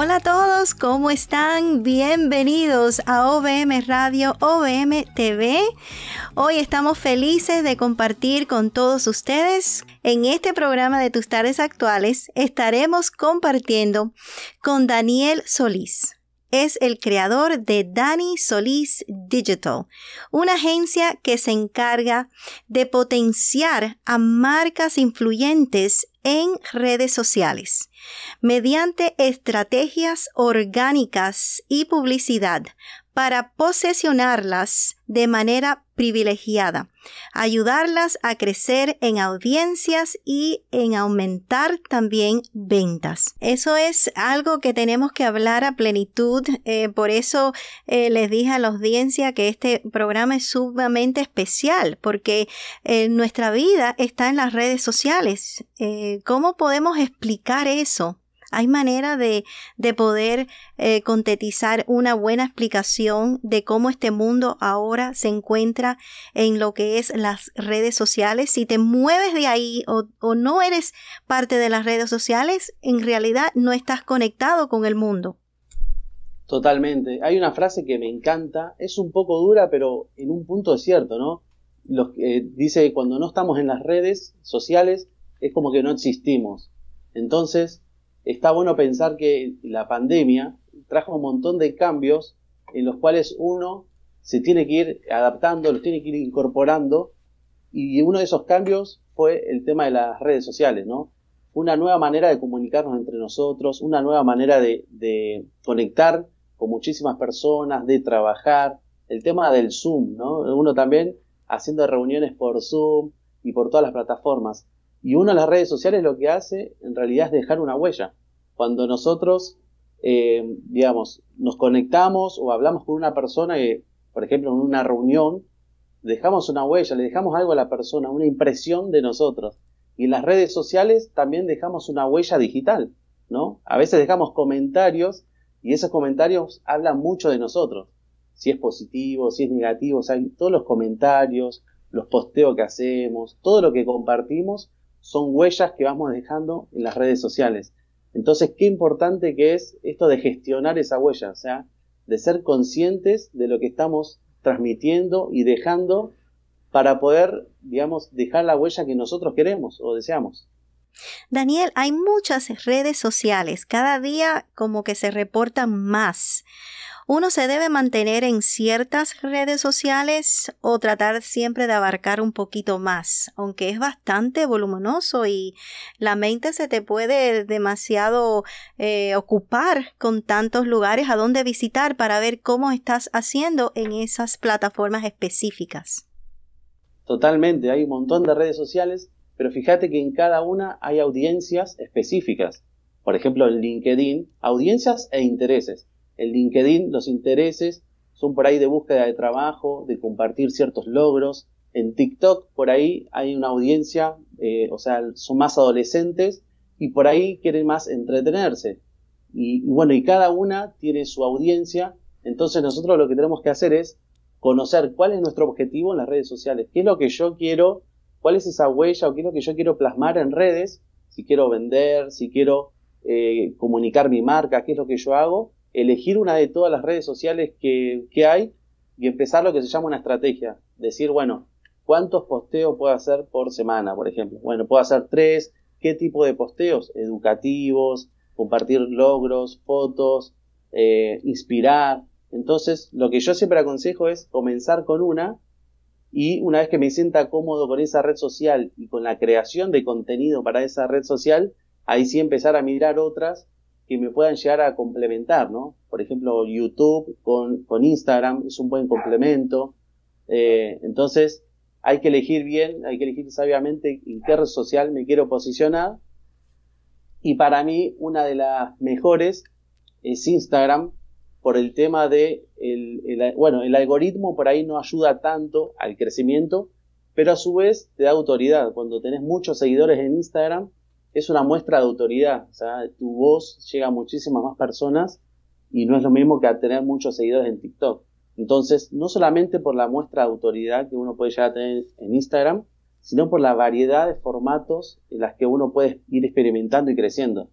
Hola a todos, ¿cómo están? Bienvenidos a OBM Radio, OBM TV. Hoy estamos felices de compartir con todos ustedes. En este programa de Tus Tardes Actuales estaremos compartiendo con Daniel Solís es el creador de Dani Solís Digital, una agencia que se encarga de potenciar a marcas influyentes en redes sociales mediante estrategias orgánicas y publicidad para posesionarlas de manera privilegiada, ayudarlas a crecer en audiencias y en aumentar también ventas. Eso es algo que tenemos que hablar a plenitud, eh, por eso eh, les dije a la audiencia que este programa es sumamente especial, porque eh, nuestra vida está en las redes sociales. ¿Cómo podemos explicar eso? Hay manera de, poder eh, contetizar una buena explicación de cómo este mundo ahora se encuentra en lo que es las redes sociales. Si te mueves de ahí o, no eres parte de las redes sociales, en realidad no estás conectado con el mundo. Totalmente. Hay una frase que me encanta, es un poco dura, pero en un punto es cierto, ¿no? Eh, dice que cuando no estamos en las redes sociales es como que no existimos. Entonces, está bueno pensar que la pandemia trajo un montón de cambios en los cuales uno se tiene que ir adaptando, los tiene que ir incorporando, y uno de esos cambios fue el tema de las redes sociales, ¿no? Una nueva manera de comunicarnos entre nosotros, una nueva manera de, conectar con muchísimas personas, de trabajar, el tema del Zoom, ¿no? Uno también haciendo reuniones por Zoom y por todas las plataformas. Y uno de las redes sociales lo que hace en realidad es dejar una huella cuando nosotros, eh, digamos, nos conectamos o hablamos con una persona por ejemplo, en una reunión, dejamos una huella, le dejamos algo a la persona, una impresión de nosotros. Y en las redes sociales también dejamos una huella digital, ¿no? A veces dejamos comentarios y esos comentarios hablan mucho de nosotros. Si es positivo, si es negativo, sea, todos los comentarios, los posteos que hacemos, todo lo que compartimos son huellas que vamos dejando en las redes sociales. Entonces, qué importante que es esto de gestionar esa huella, o sea, de ser conscientes de lo que estamos transmitiendo y dejando para poder, digamos, dejar la huella que nosotros queremos o deseamos. Daniel, hay muchas redes sociales, cada día como que se reportan más. ¿Uno se debe mantener en ciertas redes sociales o tratar siempre de abarcar un poquito más? Aunque es bastante voluminoso y la mente se te puede demasiado eh, ocupar con tantos lugares a donde visitar para ver cómo estás haciendo en esas plataformas específicas. Totalmente, hay un montón de redes sociales, pero fíjate que en cada una hay audiencias específicas. Por ejemplo, en LinkedIn, audiencias e intereses el LinkedIn, los intereses son por ahí de búsqueda de trabajo, de compartir ciertos logros. En TikTok, por ahí hay una audiencia, eh, o sea, son más adolescentes y por ahí quieren más entretenerse. Y, bueno, y cada una tiene su audiencia, entonces nosotros lo que tenemos que hacer es conocer cuál es nuestro objetivo en las redes sociales, qué es lo que yo quiero, cuál es esa huella o qué es lo que yo quiero plasmar en redes, si quiero vender, si quiero eh, comunicar mi marca, qué es lo que yo hago, elegir una de todas las redes sociales que, hay y empezar lo que se llama una estrategia. Decir, bueno, ¿cuántos posteos puedo hacer por semana, por ejemplo? Bueno, puedo hacer tres. ¿Qué tipo de posteos? Educativos, compartir logros, fotos, eh, inspirar. Entonces, lo que yo siempre aconsejo es comenzar con una y una vez que me sienta cómodo con esa red social y con la creación de contenido para esa red social, ahí sí empezar a mirar otras que me puedan llegar a complementar, ¿no? Por ejemplo, YouTube con, con Instagram es un buen complemento. Eh, entonces, hay que elegir bien, hay que elegir sabiamente en qué red social me quiero posicionar. Y para mí, una de las mejores es Instagram por el tema de, el, bueno, el algoritmo por ahí no ayuda tanto al crecimiento, pero a su vez te da autoridad. Cuando tenés muchos seguidores en Instagram, es una muestra de autoridad. O sea, tu voz llega a muchísimas más personas y no es lo mismo que tener muchos seguidores en TikTok. Entonces, no solamente por la muestra de autoridad que uno puede llegar a tener en Instagram, sino por la variedad de formatos en las que uno puede ir experimentando y creciendo.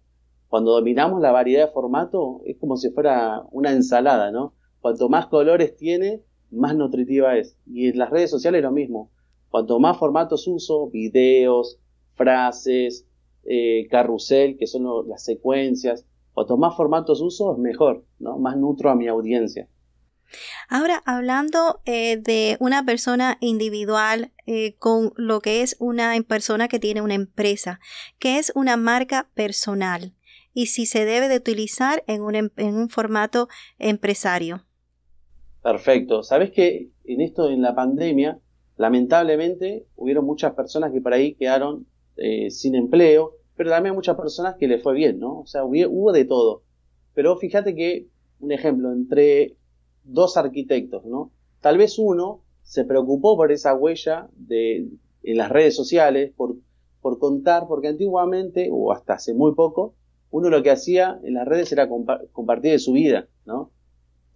Cuando dominamos la variedad de formato es como si fuera una ensalada, ¿no? Cuanto más colores tiene, más nutritiva es. Y en las redes sociales es lo mismo. Cuanto más formatos uso, videos, frases, eh, carrusel, que son las secuencias, cuanto más formatos uso es mejor, ¿no? Más nutro a mi audiencia. Ahora, hablando eh, de una persona individual eh, con lo que es una em, persona que tiene una empresa, que es una marca personal y si se debe de utilizar en un, em, en un formato empresario. Perfecto. Sabes que en esto, en la pandemia, lamentablemente hubieron muchas personas que por ahí quedaron eh, sin empleo, pero también muchas personas que le fue bien, ¿no? O sea, hubo, de todo. Pero fíjate que, un ejemplo, entre dos arquitectos, ¿no? Tal vez uno se preocupó por esa huella en las redes sociales, por, contar, porque antiguamente, o hasta hace muy poco, uno lo que hacía en las redes era compartir de su vida, ¿no?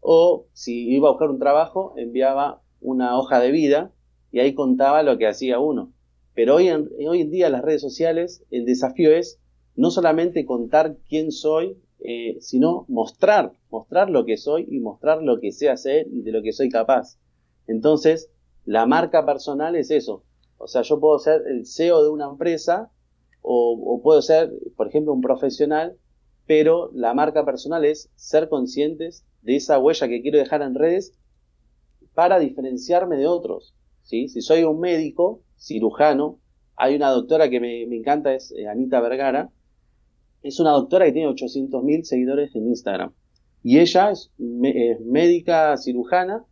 O si iba a buscar un trabajo, enviaba una hoja de vida y ahí contaba lo que hacía uno. Pero hoy en, hoy en día las redes sociales, el desafío es no solamente contar quién soy, eh, sino mostrar, mostrar lo que soy y mostrar lo que sé hacer y de lo que soy capaz. Entonces, la marca personal es eso. O sea, yo puedo ser el CEO de una empresa o puedo ser, por ejemplo, un profesional, pero la marca personal es ser conscientes de esa huella que quiero dejar en redes para diferenciarme de otros. Si soy un médico, cirujano, hay una doctora que me, encanta, es eh, Anita Vergara, es una doctora que tiene 800.000 seguidores en Instagram. Y ella es, médica cirujana,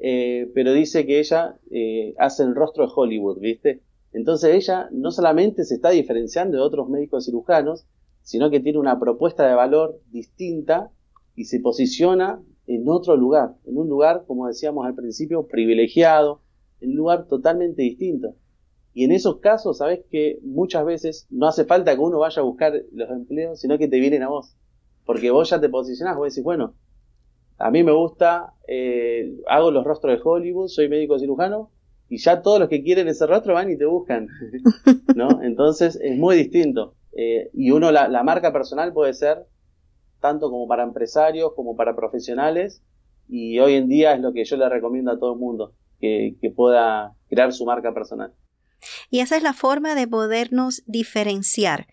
eh, pero dice que ella eh, hace el rostro de Hollywood, ¿viste? Entonces ella no solamente se está diferenciando de otros médicos cirujanos, sino que tiene una propuesta de valor distinta y se posiciona en otro lugar, en un lugar, como decíamos al principio, privilegiado, en un lugar totalmente distinto. Y en esos casos, sabes que muchas veces no hace falta que uno vaya a buscar los empleos, sino que te vienen a vos. Porque vos ya te posicionás, vos decís, bueno, a mí me gusta, eh, hago los rostros de Hollywood, soy médico cirujano, y ya todos los que quieren ese rostro van y te buscan, ¿no? Entonces es muy distinto. Eh, y uno, la, la, marca personal puede ser tanto como para empresarios, como para profesionales, y hoy en día es lo que yo le recomiendo a todo el mundo que, pueda crear su marca personal. Y esa es la forma de podernos diferenciar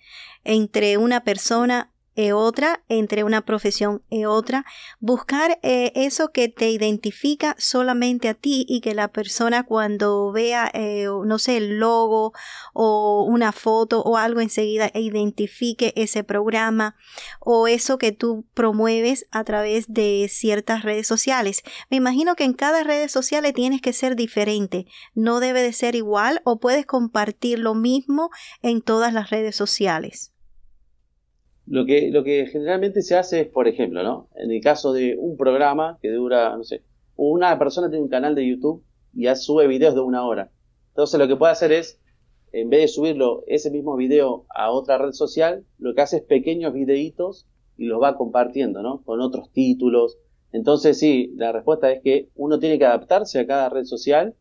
entre una persona e otra, entre una profesión y e otra. Buscar eh, eso que te identifica solamente a ti y que la persona cuando vea, eh, no sé, el logo o una foto o algo enseguida e identifique ese programa o eso que tú promueves a través de ciertas redes sociales. Me imagino que en cada red social tienes que ser diferente, no debe de ser igual o puedes compartir lo mismo en todas las redes sociales. Lo que, lo que generalmente se hace es, por ejemplo, ¿no? En el caso de un programa que dura, no sé, una persona tiene un canal de YouTube y ya sube videos de una hora. Entonces lo que puede hacer es, en vez de subirlo ese mismo video a otra red social, lo que hace es pequeños videitos y los va compartiendo, ¿no? Con otros títulos. Entonces sí, la respuesta es que uno tiene que adaptarse a cada red social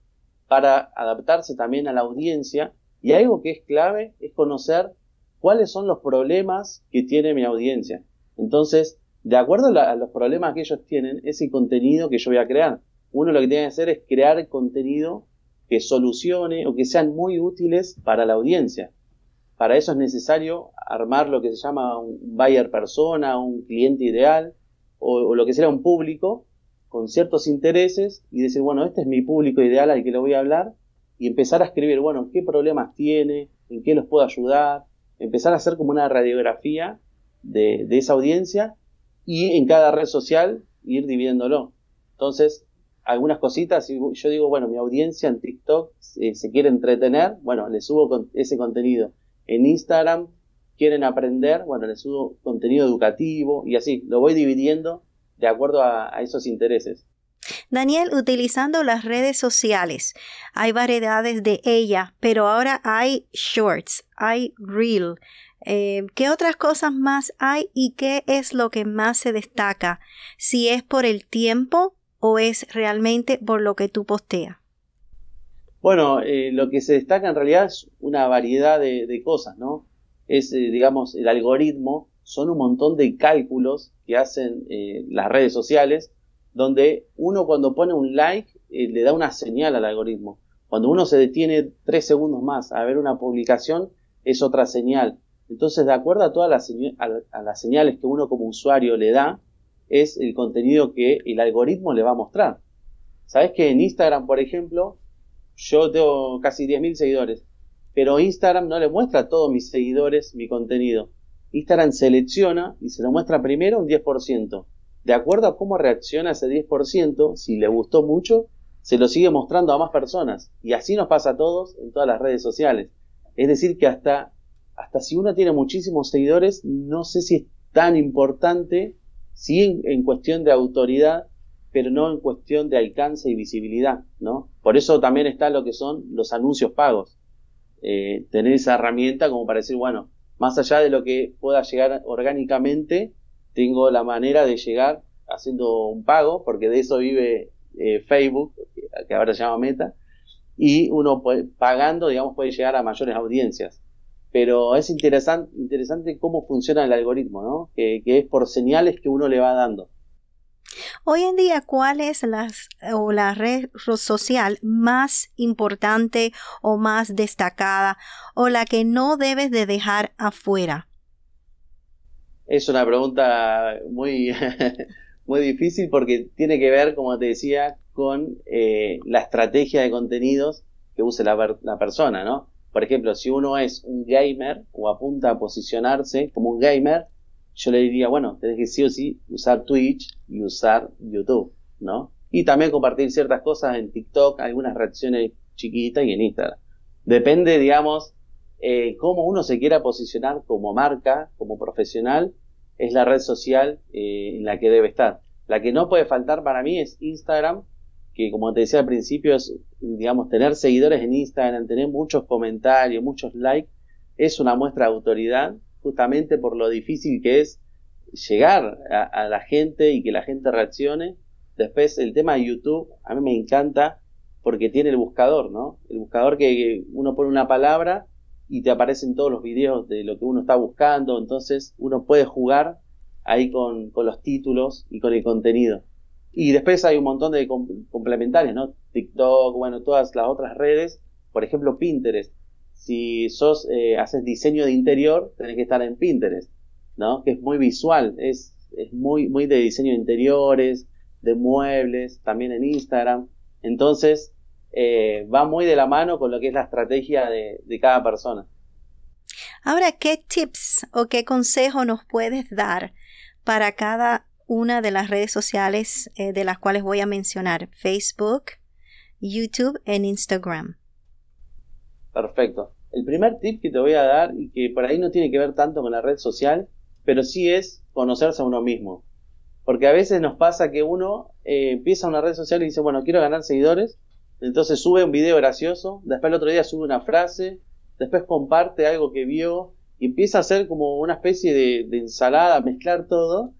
para adaptarse también a la audiencia. Y algo que es clave es conocer cuáles son los problemas que tiene mi audiencia. Entonces, de acuerdo a, los problemas que ellos tienen, ese contenido que yo voy a crear. Uno lo que tiene que hacer es crear contenido que solucione o que sean muy útiles para la audiencia. Para eso es necesario armar lo que se llama un buyer persona, un cliente ideal o, o lo que sea un público con ciertos intereses y decir, bueno, este es mi público ideal al que le voy a hablar y empezar a escribir, bueno, qué problemas tiene, en qué los puedo ayudar, empezar a hacer como una radiografía de, esa audiencia y en cada red social ir dividiéndolo. Entonces, algunas cositas, yo digo, bueno, mi audiencia en TikTok eh, se quiere entretener, bueno, le subo ese contenido. En Instagram quieren aprender, bueno, le subo contenido educativo y así, lo voy dividiendo de acuerdo a esos intereses. Daniel utilizando las redes sociales. Hay variedades de ella, pero ahora hay shorts, hay reel. Eh, ¿Qué otras cosas más hay y qué es lo que más se destaca? Si es por el tiempo o es realmente por lo que tú posteas. Bueno, eh, lo que se destaca en realidad es una variedad de, cosas, ¿no? Es, eh, digamos, el algoritmo, son un montón de cálculos que hacen las redes sociales donde uno cuando pone un like eh, le da una señal al algoritmo. Cuando uno se detiene tres segundos más a ver una publicación, es otra señal. Entonces, de acuerdo a todas las, las señales que uno como usuario le da, es el contenido que el algoritmo le va a mostrar. Sabes que en Instagram, por ejemplo, yo tengo casi 10.000 seguidores, pero Instagram no le muestra a todos mis seguidores mi contenido. Instagram selecciona y se lo muestra primero un 10% de acuerdo a cómo reacciona ese 10%, si le gustó mucho, se lo sigue mostrando a más personas. Y así nos pasa a todos en todas las redes sociales. Es decir, que hasta, hasta si uno tiene muchísimos seguidores, no sé si es tan importante, sí en, cuestión de autoridad, pero no en cuestión de alcance y visibilidad, ¿no? Por eso también está lo que son los anuncios pagos. Eh, tener esa herramienta como para decir, bueno, más allá de lo que pueda llegar orgánicamente, tengo la manera de llegar haciendo un pago, porque de eso vive eh, Facebook, que ahora se llama Meta, y uno pagando, digamos, puede llegar a mayores audiencias. Pero es interesante, interesante cómo funciona el algoritmo, ¿no? Que, es por señales que uno le va dando. Hoy en día, ¿cuál es las, la red social más importante o más destacada o la que no debes de dejar afuera? Es una pregunta muy, muy difícil porque tiene que ver, como te decía, con eh, la estrategia de contenidos que use la, la persona, ¿no? Por ejemplo, si uno es un gamer o apunta a posicionarse como un gamer, yo le diría, bueno, tenés que sí o sí usar Twitch y usar YouTube, ¿no? Y también compartir ciertas cosas en TikTok, algunas reacciones chiquitas y en Instagram. Depende, digamos, eh, cómo uno se quiera posicionar como marca, como profesional, es la red social eh, en la que debe estar. La que no puede faltar para mí es Instagram, que como te decía al principio es, digamos, tener seguidores en Instagram, tener muchos comentarios, muchos likes, es una muestra de autoridad, justamente por lo difícil que es llegar a, a la gente y que la gente reaccione. Después el tema de YouTube, a mí me encanta porque tiene el buscador, ¿no? El buscador que uno pone una palabra y te aparecen todos los videos de lo que uno está buscando, entonces uno puede jugar ahí con, los títulos y con el contenido. Y después hay un montón de complementarios, ¿no? TikTok, bueno, todas las otras redes, por ejemplo Pinterest. Si sos, eh, haces diseño de interior, tenés que estar en Pinterest, ¿no? Que es muy visual, es, es muy, muy de diseño de interiores, de muebles, también en Instagram. Entonces, eh, va muy de la mano con lo que es la estrategia de, cada persona. Ahora, ¿qué tips o qué consejo nos puedes dar para cada una de las redes sociales eh, de las cuales voy a mencionar? Facebook, YouTube e Instagram. Perfecto. El primer tip que te voy a dar y que por ahí no tiene que ver tanto con la red social, pero sí es conocerse a uno mismo. Porque a veces nos pasa que uno eh, empieza una red social y dice, bueno, quiero ganar seguidores, entonces sube un video gracioso, después el otro día sube una frase, después comparte algo que vio y empieza a hacer como una especie de, ensalada, mezclar todo.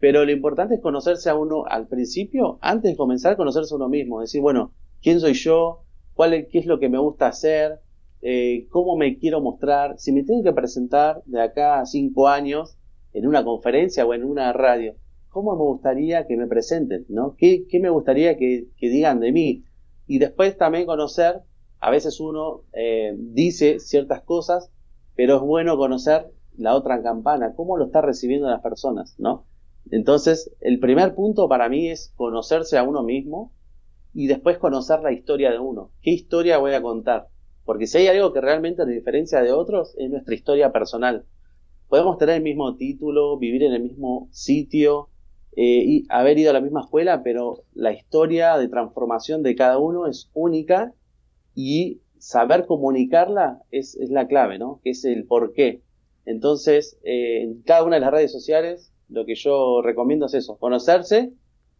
Pero lo importante es conocerse a uno al principio, antes de comenzar, a conocerse a uno mismo. Decir, bueno, ¿quién soy yo? ¿Cuál es, ¿Qué es lo que me gusta hacer? Eh, ¿Cómo me quiero mostrar? Si me tengo que presentar de acá a cinco años en una conferencia o en una radio, ¿cómo me gustaría que me presenten? ¿no? ¿Qué, me gustaría que, que digan de mí? y después también conocer, a veces uno eh, dice ciertas cosas, pero es bueno conocer la otra campana, cómo lo está recibiendo las personas, ¿no? Entonces, el primer punto para mí es conocerse a uno mismo y después conocer la historia de uno. ¿Qué historia voy a contar? Porque si hay algo que realmente nos diferencia de otros, es nuestra historia personal. Podemos tener el mismo título, vivir en el mismo sitio, eh, y haber ido a la misma escuela, pero la historia de transformación de cada uno es única y saber comunicarla es, la clave, ¿no? Que es el por qué. Entonces, eh, en cada una de las redes sociales, lo que yo recomiendo es eso, conocerse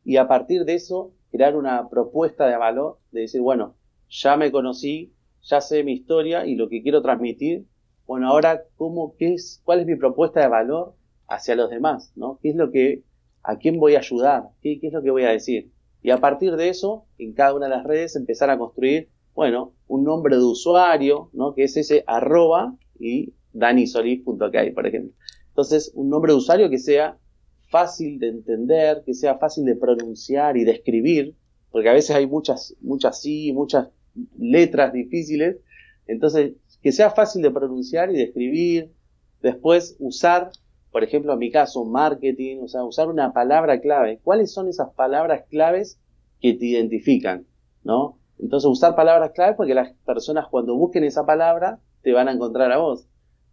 y a partir de eso crear una propuesta de valor, de decir, bueno, ya me conocí, ya sé mi historia y lo que quiero transmitir, bueno, ahora, ¿cómo, qué es, ¿cuál es mi propuesta de valor hacia los demás? ¿no? ¿Qué es lo que ¿A quién voy a ayudar? ¿Qué, es lo que voy a decir? Y a partir de eso, en cada una de las redes, empezar a construir, bueno, un nombre de usuario, ¿no? Que es ese arroba y hay, por ejemplo. Entonces, un nombre de usuario que sea fácil de entender, que sea fácil de pronunciar y de escribir, porque a veces hay muchas, muchas sí, muchas letras difíciles. Entonces, que sea fácil de pronunciar y de escribir. Después, usar por ejemplo, en mi caso, marketing, o sea, usar una palabra clave. ¿Cuáles son esas palabras claves que te identifican? ¿No? Entonces, usar palabras claves porque las personas cuando busquen esa palabra te van a encontrar a vos.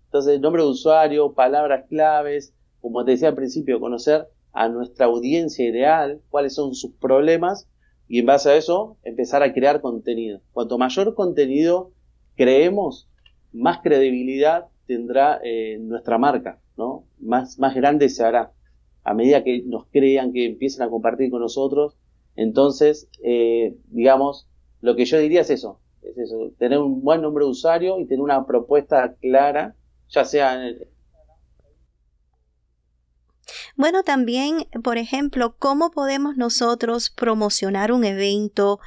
Entonces, nombre de usuario, palabras claves, como te decía al principio, conocer a nuestra audiencia ideal, cuáles son sus problemas y en base a eso empezar a crear contenido. Cuanto mayor contenido creemos, más credibilidad tendrá eh, nuestra marca. Más, más grande se hará. A medida que nos crean, que empiecen a compartir con nosotros. Entonces, eh, digamos, lo que yo diría es eso. Es eso, tener un buen nombre de usuario y tener una propuesta clara, ya sea en el, bueno, también, por ejemplo, cómo podemos nosotros promocionar un evento,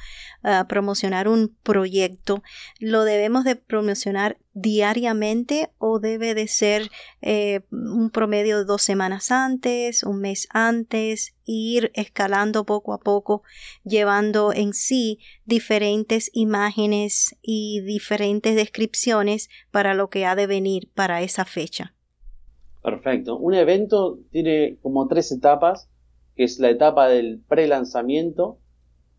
ah, promocionar un proyecto. ¿Lo debemos de promocionar diariamente o debe de ser eh, un promedio de dos semanas antes, un mes antes, ir escalando poco a poco, llevando en sí diferentes imágenes y diferentes descripciones para lo que ha de venir para esa fecha? Perfecto. Un evento tiene como tres etapas, que es la etapa del pre-lanzamiento,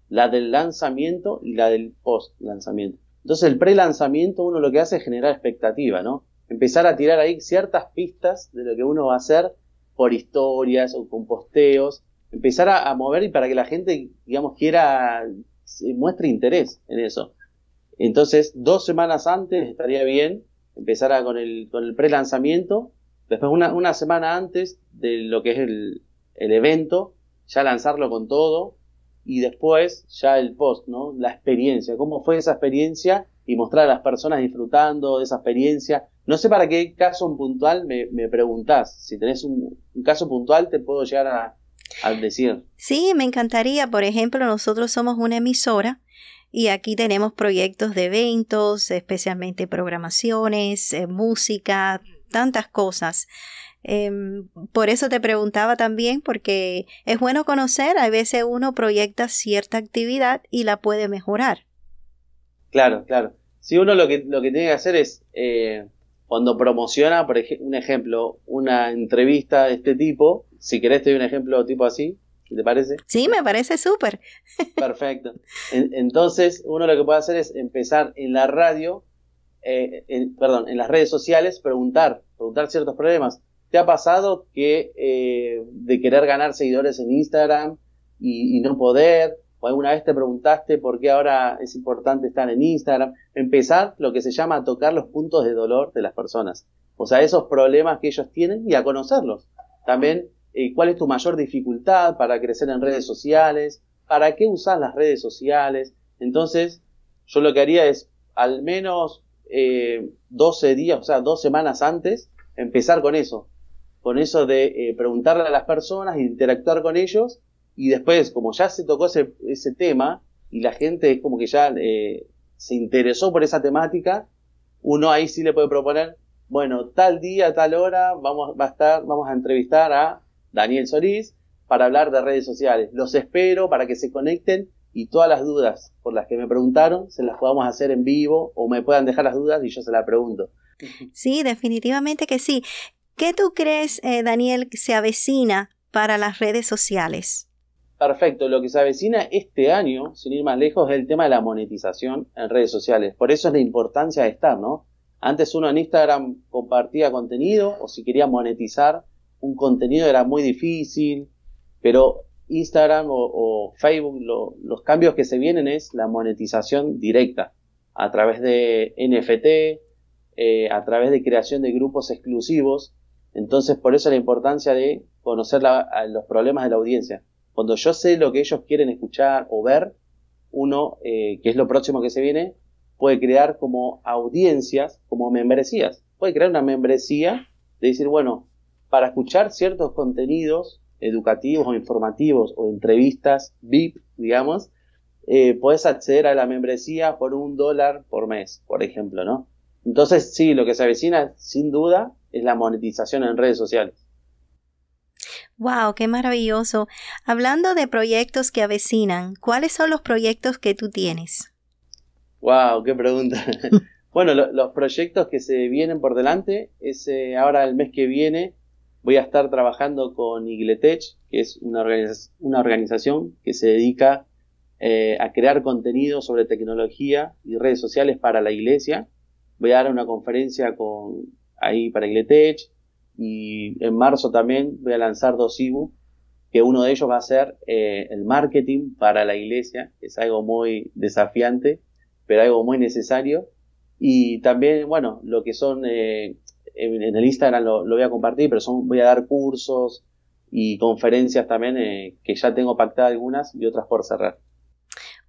la del lanzamiento y la del post-lanzamiento. Entonces el pre-lanzamiento uno lo que hace es generar expectativa, ¿no? Empezar a tirar ahí ciertas pistas de lo que uno va a hacer por historias o con posteos, empezar a, mover y para que la gente, digamos, quiera, muestre interés en eso. Entonces, dos semanas antes estaría bien empezar con el, con el pre-lanzamiento Después, una, una semana antes de lo que es el, evento, ya lanzarlo con todo, y después ya el post, ¿no? La experiencia, cómo fue esa experiencia y mostrar a las personas disfrutando de esa experiencia. No sé para qué caso puntual me, me preguntás. Si tenés un, caso puntual, te puedo llegar a, a, decir. Sí, me encantaría. Por ejemplo, nosotros somos una emisora y aquí tenemos proyectos de eventos, especialmente programaciones, eh, música, tantas cosas. Em, por eso te preguntaba también, porque es bueno conocer, a veces uno proyecta cierta actividad y la puede mejorar. Claro, claro. Si uno lo que, lo que tiene que hacer es, eh, cuando promociona, por un ejemplo, una entrevista de este tipo, si querés te doy un ejemplo tipo así, ¿te parece? Sí, me parece súper. Perfecto. entonces, uno lo que puede hacer es empezar en la radio eh, perdón, en las redes sociales preguntar, preguntar ciertos problemas. ¿Te ha pasado que eh, de querer ganar seguidores en Instagram y, no poder? ¿O alguna vez te preguntaste por qué ahora es importante estar en Instagram? Empezar lo que se llama a tocar los puntos de dolor de las personas. O sea, esos problemas que ellos tienen y a conocerlos. También, eh, ¿cuál es tu mayor dificultad para crecer en redes sociales? ¿Para qué usas las redes sociales? Entonces, yo lo que haría es al menos 12 eh, días, o sea, dos semanas antes, empezar con eso, con eso de eh, preguntarle a las personas, interactuar con ellos, y después, como ya se tocó ese, tema, y la gente es como que ya eh, se interesó por esa temática, uno ahí sí le puede proponer, bueno, tal día, tal hora, vamos, a estar, vamos a entrevistar a Daniel Solís para hablar de redes sociales. Los espero para que se conecten y todas las dudas por las que me preguntaron se las podamos hacer en vivo o me puedan dejar las dudas y yo se las pregunto. Sí, definitivamente que sí. ¿Qué tú crees, eh, Daniel, que se avecina para las redes sociales? Perfecto, lo que se avecina este año, sin ir más lejos, es el tema de la monetización en redes sociales. Por eso es la importancia de estar, ¿no? Antes uno en Instagram compartía contenido o si quería monetizar un contenido era muy difícil, pero Instagram o, Facebook, los cambios que se vienen es la monetización directa a través de NFT, eh, a través de creación de grupos exclusivos. Entonces, por eso la importancia de conocer los problemas de la audiencia. Cuando yo sé lo que ellos quieren escuchar o ver, uno, eh, que es lo próximo que se viene, puede crear como audiencias, como membresías. Puede crear una membresía de decir, bueno, para escuchar ciertos contenidos educativos o informativos o entrevistas VIP, digamos, eh, puedes acceder a la membresía por un dólar por mes, por ejemplo, ¿no? Entonces, sí, lo que se avecina sin duda es la monetización en redes sociales. Wow, qué maravilloso. Hablando de proyectos que avecinan, ¿cuáles son los proyectos que tú tienes? Wow, qué pregunta. bueno, los proyectos que se vienen por delante es eh, ahora el mes que viene voy a estar trabajando con Igletech, que es una, organización que se dedica eh, a crear contenido sobre tecnología y redes sociales para la iglesia. Voy a dar una conferencia ahí para Igletech y en marzo también voy a lanzar dos IBU, que uno de ellos va a ser eh, el marketing para la iglesia, es algo muy desafiante, pero algo muy necesario. Y también, bueno, lo que son eh, en el Instagram lo, voy a compartir, pero son, voy a dar cursos y conferencias también eh, que ya tengo pactadas algunas y otras por cerrar.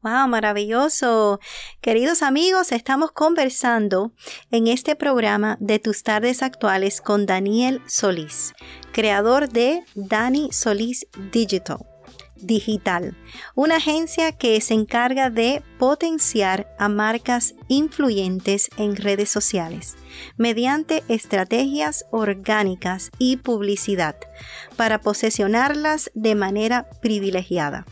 Wow, maravilloso. Queridos amigos, estamos conversando en este programa de tus tardes actuales con Daniel Solís, creador de Dani Solís Digital. Digital, una agencia que se encarga de potenciar a marcas influyentes en redes sociales mediante estrategias orgánicas y publicidad para posesionarlas de manera privilegiada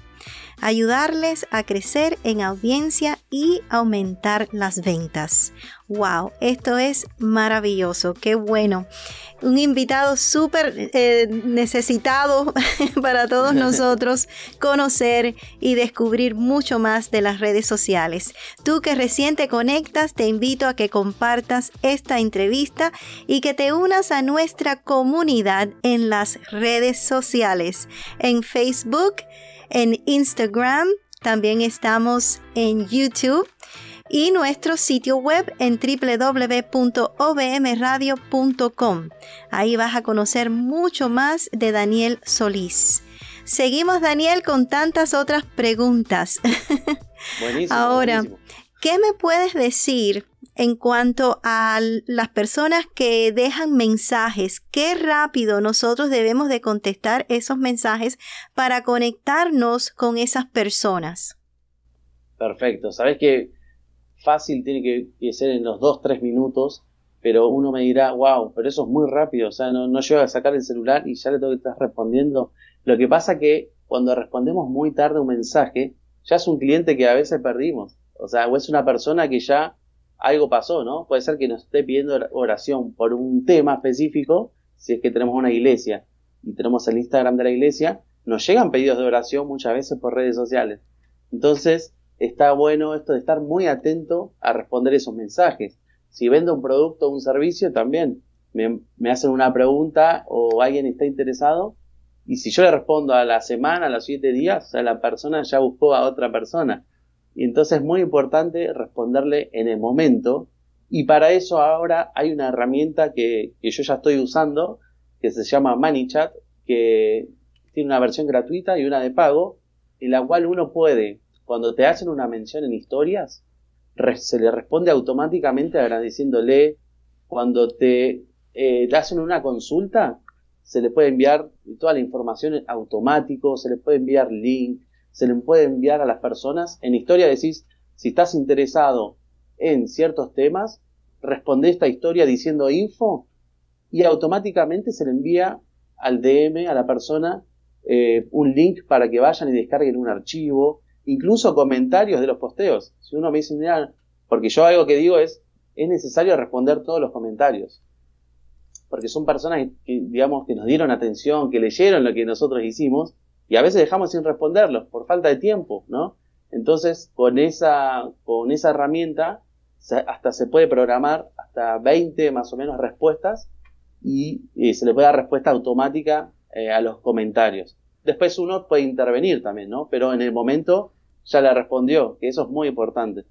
ayudarles a crecer en audiencia y aumentar las ventas. ¡Wow! Esto es maravilloso, qué bueno. Un invitado súper eh, necesitado para todos nosotros conocer y descubrir mucho más de las redes sociales. Tú que recién te conectas, te invito a que compartas esta entrevista y que te unas a nuestra comunidad en las redes sociales, en Facebook, en Instagram, también estamos en YouTube y nuestro sitio web en www.obmradio.com. Ahí vas a conocer mucho más de Daniel Solís. Seguimos, Daniel, con tantas otras preguntas. Ahora, ¿qué me puedes decir en cuanto a las personas que dejan mensajes, qué rápido nosotros debemos de contestar esos mensajes para conectarnos con esas personas. Perfecto, sabes que fácil tiene que, ser en los dos tres minutos, pero uno me dirá, wow, pero eso es muy rápido, o sea, no, no llego a sacar el celular y ya le tengo que estar respondiendo. Lo que pasa que cuando respondemos muy tarde un mensaje, ya es un cliente que a veces perdimos, o sea, o es una persona que ya algo pasó, ¿no? Puede ser que nos esté pidiendo oración por un tema específico, si es que tenemos una iglesia y tenemos el Instagram de la iglesia, nos llegan pedidos de oración muchas veces por redes sociales. Entonces, está bueno esto de estar muy atento a responder esos mensajes. Si vendo un producto o un servicio, también me, hacen una pregunta o alguien está interesado, y si yo le respondo a la semana, a los siete días, la persona ya buscó a otra persona. Y entonces es muy importante responderle en el momento. Y para eso ahora hay una herramienta que, yo ya estoy usando, que se llama ManyChat, que tiene una versión gratuita y una de pago, en la cual uno puede, cuando te hacen una mención en historias, se le responde automáticamente agradeciéndole. Cuando eh, te, hacen una consulta, se le puede enviar toda la información automático, se le puede enviar link, se le puede enviar a las personas. En historia decís, si estás interesado en ciertos temas, responde esta historia diciendo info y automáticamente se le envía al DM, a la persona, eh, un link para que vayan y descarguen un archivo, incluso comentarios de los posteos. Si uno me dice, mira, porque yo algo que digo es, es necesario responder todos los comentarios. Porque son personas que, digamos, que nos dieron atención, que leyeron lo que nosotros hicimos y a veces dejamos sin responderlos por falta de tiempo, ¿no? Entonces, con esa, con esa herramienta, hasta se puede programar hasta 20 más o menos respuestas y, se le puede dar respuesta automática eh, a los comentarios. Después uno puede intervenir también, ¿no? Pero en el momento ya le respondió, que eso es muy importante.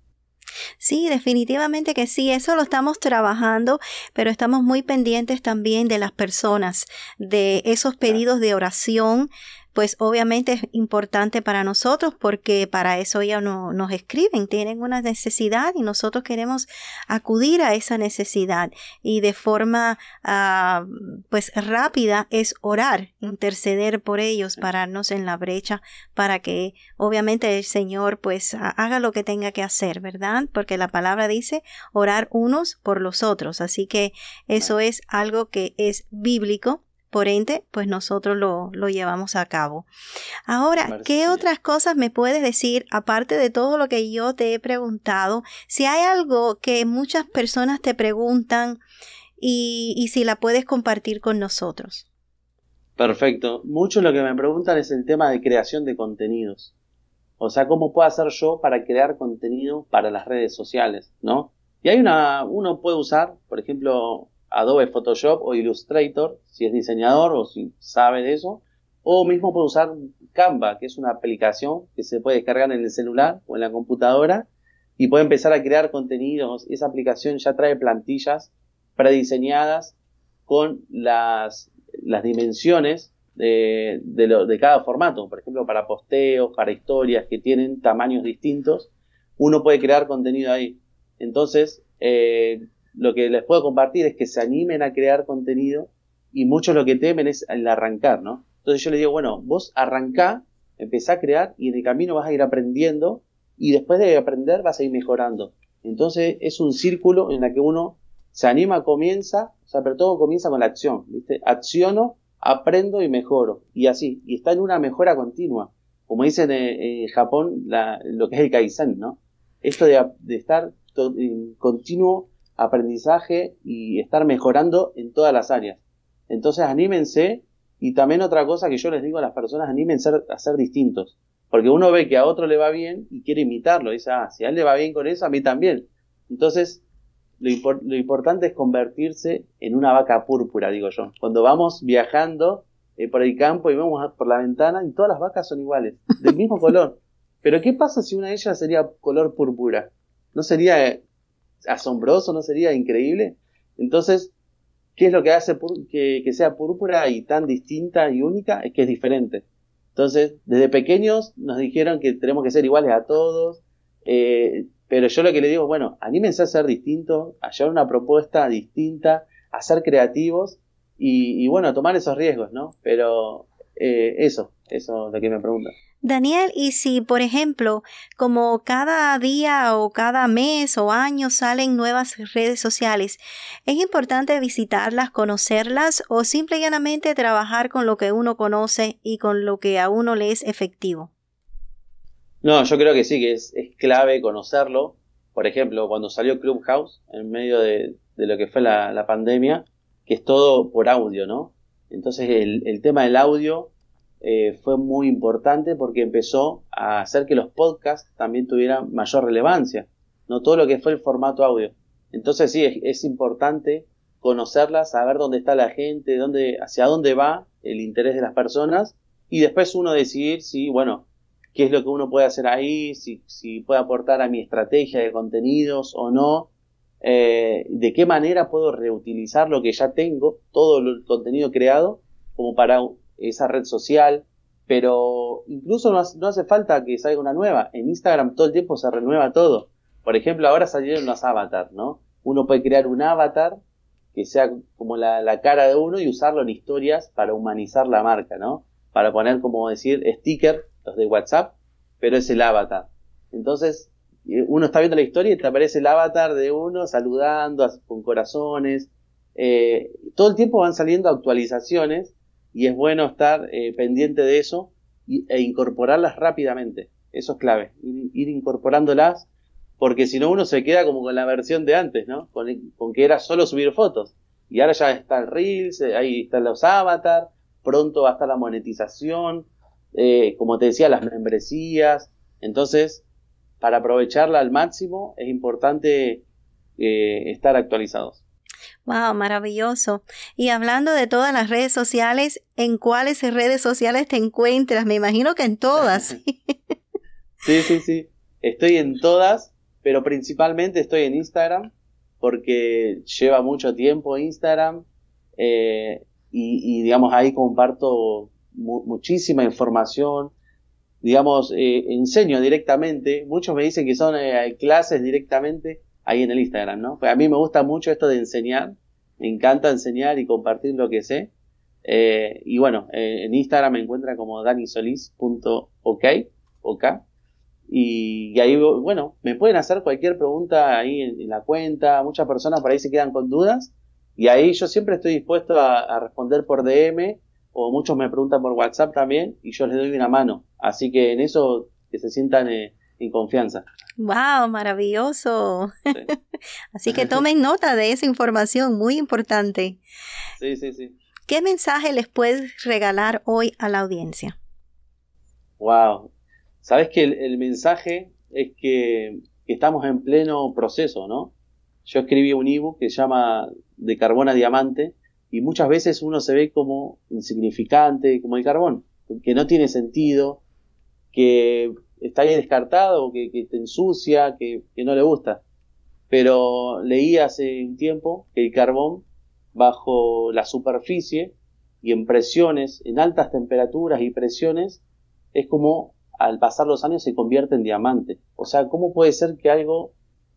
Sí, definitivamente que sí, eso lo estamos trabajando, pero estamos muy pendientes también de las personas, de esos pedidos de oración, pues obviamente es importante para nosotros porque para eso ya nos escriben, tienen una necesidad y nosotros queremos acudir a esa necesidad y de forma ah, pues rápida es orar, interceder por ellos, pararnos en la brecha para que obviamente el Señor pues haga lo que tenga que hacer, ¿verdad? Porque la palabra dice orar unos por los otros, así que eso es algo que es bíblico por ende, pues nosotros lo, lo llevamos a cabo. Ahora, ¿qué otras cosas me puedes decir, aparte de todo lo que yo te he preguntado? Si hay algo que muchas personas te preguntan y, si la puedes compartir con nosotros. Perfecto. Mucho lo que me preguntan es el tema de creación de contenidos. O sea, ¿cómo puedo hacer yo para crear contenido para las redes sociales? ¿No? Y hay una, uno puede usar, por ejemplo, Adobe Photoshop o Illustrator, si es diseñador o si sabe de eso, o mismo puede usar Canva, que es una aplicación que se puede descargar en el celular o en la computadora y puede empezar a crear contenidos. Esa aplicación ya trae plantillas prediseñadas con las, dimensiones de, de, de cada formato, por ejemplo, para posteos, para historias que tienen tamaños distintos, uno puede crear contenido ahí. Entonces, eh, lo que les puedo compartir es que se animen a crear contenido y muchos lo que temen es el arrancar, ¿no? Entonces yo le digo, bueno, vos arrancá, empezá a crear y en el camino vas a ir aprendiendo y después de aprender vas a ir mejorando. Entonces es un círculo en el que uno se anima, comienza, o sea, pero todo comienza con la acción, ¿viste? Acciono, aprendo y mejoro y así, y está en una mejora continua. Como dicen eh, en, Japón, lo que es el Kaizen, ¿no? Esto de, estar en continuo aprendizaje y estar mejorando en todas las áreas. Entonces anímense y también otra cosa que yo les digo a las personas, anímense a ser distintos. Porque uno ve que a otro le va bien y quiere imitarlo. Dice, ah, si a él le va bien con eso, a mí también. Entonces, lo, importante es convertirse en una vaca púrpura, digo yo. Cuando vamos viajando eh, por el campo y vamos por la ventana y todas las vacas son iguales, del mismo color. Pero ¿qué pasa si una de ellas sería color púrpura? ¿No sería eh, asombroso, ¿no sería increíble? Entonces, ¿qué es lo que hace que, sea púrpura y tan distinta y única? Es que es diferente. Entonces, desde pequeños nos dijeron que tenemos que ser iguales a todos, eh, pero yo lo que le digo, bueno, anímense a ser distintos, a llevar una propuesta distinta, a ser creativos y, bueno, a tomar esos riesgos, ¿no? Pero eh, eso, eso es lo que me preguntan Daniel, y si, por ejemplo, como cada día o cada mes o año salen nuevas redes sociales, ¿es importante visitarlas, conocerlas o simplemente trabajar con lo que uno conoce y con lo que a uno le es efectivo? No, yo creo que sí, que es, clave conocerlo. Por ejemplo, cuando salió Clubhouse, en medio de, lo que fue la, pandemia, que es todo por audio, ¿no? Entonces el tema del audio eh, fue muy importante porque empezó a hacer que los podcasts también tuvieran mayor relevancia, no todo lo que fue el formato audio. Entonces sí, es, importante conocerla, saber dónde está la gente, dónde, hacia dónde va el interés de las personas y después uno decidir si, bueno, qué es lo que uno puede hacer ahí, si, si puede aportar a mi estrategia de contenidos o no, eh, de qué manera puedo reutilizar lo que ya tengo, todo el contenido creado, como para esa red social, pero incluso no hace, falta que salga una nueva. En Instagram todo el tiempo se renueva todo. Por ejemplo, ahora salieron los avatars, ¿no? Uno puede crear un avatar que sea como la, cara de uno y usarlo en historias para humanizar la marca, ¿no? Para poner, como decir, Sticker, los de WhatsApp, pero es el avatar. Entonces, eh, uno está viendo la historia y te aparece el avatar de uno saludando con corazones. Eh, todo el tiempo van saliendo actualizaciones y es bueno estar eh, pendiente de eso e incorporarlas rápidamente. Eso es clave, ir, incorporándolas, porque si no uno se queda como con la versión de antes, ¿no? Con, que era solo subir fotos. Y ahora ya está el Reels, eh, ahí están los avatars, pronto va a estar la monetización, eh, como te decía, las membresías. Entonces, para aprovecharla al máximo es importante estar actualizados. Wow, maravilloso. Y hablando de todas las redes sociales, ¿en cuáles redes sociales te encuentras? Me imagino que en todas. sí, sí, sí. Estoy en todas, pero principalmente estoy en Instagram, porque lleva mucho tiempo Instagram. Eh, y, digamos, ahí comparto muchísima información. Digamos, eh, enseño directamente. Muchos me dicen que son eh, clases directamente ahí en el Instagram, ¿no? Pues a mí me gusta mucho esto de enseñar, me encanta enseñar y compartir lo que sé. Eh, y bueno, eh, en Instagram me encuentra como danisolis.ok. ok. Y, ahí, bueno, me pueden hacer cualquier pregunta ahí en, la cuenta, muchas personas por ahí se quedan con dudas. Y ahí yo siempre estoy dispuesto a, responder por DM o muchos me preguntan por WhatsApp también y yo les doy una mano. Así que en eso que se sientan... Eh, en confianza. ¡Wow! Maravilloso. Así que tomen nota de esa información, muy importante. Sí, sí, sí. ¿Qué mensaje les puedes regalar hoy a la audiencia? ¡Wow! Sabes que el, mensaje es que, que, estamos en pleno proceso, ¿no? Yo escribí un ebook que se llama De Carbón a Diamante y muchas veces uno se ve como insignificante, como el carbón, que no tiene sentido, que está bien descartado, que, que te ensucia, que, no le gusta. Pero leí hace un tiempo que el carbón bajo la superficie y en presiones, en altas temperaturas y presiones, es como al pasar los años se convierte en diamante. O sea, ¿cómo puede ser que algo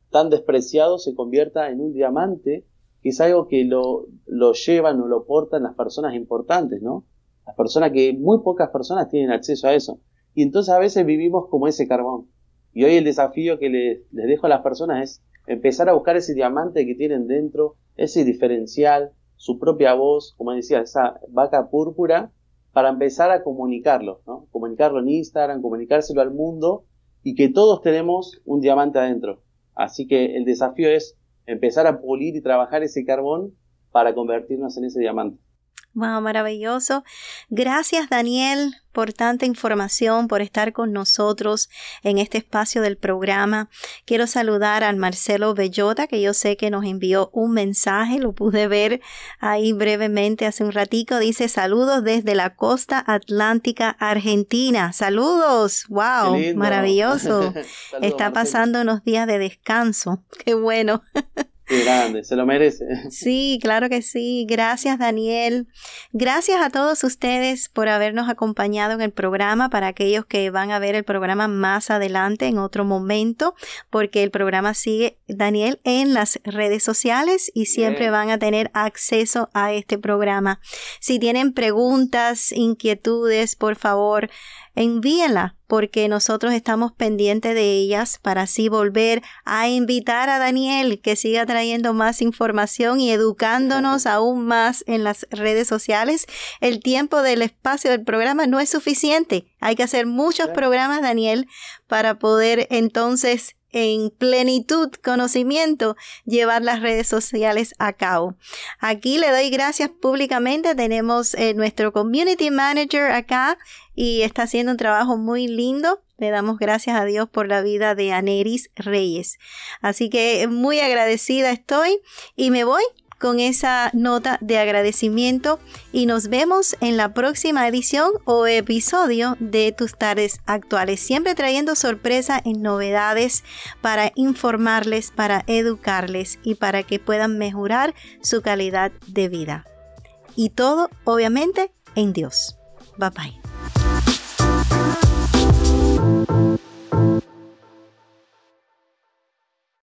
tan despreciado se convierta en un diamante? Que es algo que lo, lo llevan o lo portan las personas importantes, ¿no? Las personas que muy pocas personas tienen acceso a eso. Y entonces a veces vivimos como ese carbón. Y hoy el desafío que les dejo a las personas es empezar a buscar ese diamante que tienen dentro, ese diferencial, su propia voz, como decía, esa vaca púrpura, para empezar a comunicarlo, Comunicarlo en Instagram, comunicárselo al mundo y que todos tenemos un diamante adentro. Así que el desafío es empezar a pulir y trabajar ese carbón para convertirnos en ese diamante. Wow, maravilloso. Gracias Daniel por tanta información, por estar con nosotros en este espacio del programa. Quiero saludar al Marcelo Bellota, que yo sé que nos envió un mensaje, lo pude ver ahí brevemente hace un ratico. Dice saludos desde la costa atlántica argentina. Saludos, wow, maravilloso. Está pasando unos días de descanso. Qué bueno grande, se lo merece. Sí, claro que sí. Gracias, Daniel. Gracias a todos ustedes por habernos acompañado en el programa, para aquellos que van a ver el programa más adelante, en otro momento, porque el programa sigue, Daniel, en las redes sociales y siempre van a tener acceso a este programa. Si tienen preguntas, inquietudes, por favor, envíenla porque nosotros estamos pendientes de ellas para así volver a invitar a Daniel que siga trayendo más información y educándonos aún más en las redes sociales. El tiempo del espacio del programa no es suficiente. Hay que hacer muchos programas, Daniel, para poder entonces en plenitud conocimiento llevar las redes sociales a cabo. Aquí le doy gracias públicamente. Tenemos eh, nuestro community manager acá y está haciendo un trabajo muy lindo. Le damos gracias a Dios por la vida de Aneris Reyes. Así que eh, muy agradecida estoy y me voy con esa nota de agradecimiento y nos vemos en la próxima edición o episodio de tus tardes actuales, siempre trayendo sorpresa en novedades para informarles, para educarles y para que puedan mejorar su calidad de vida. Y todo, obviamente, en Dios. Bye bye.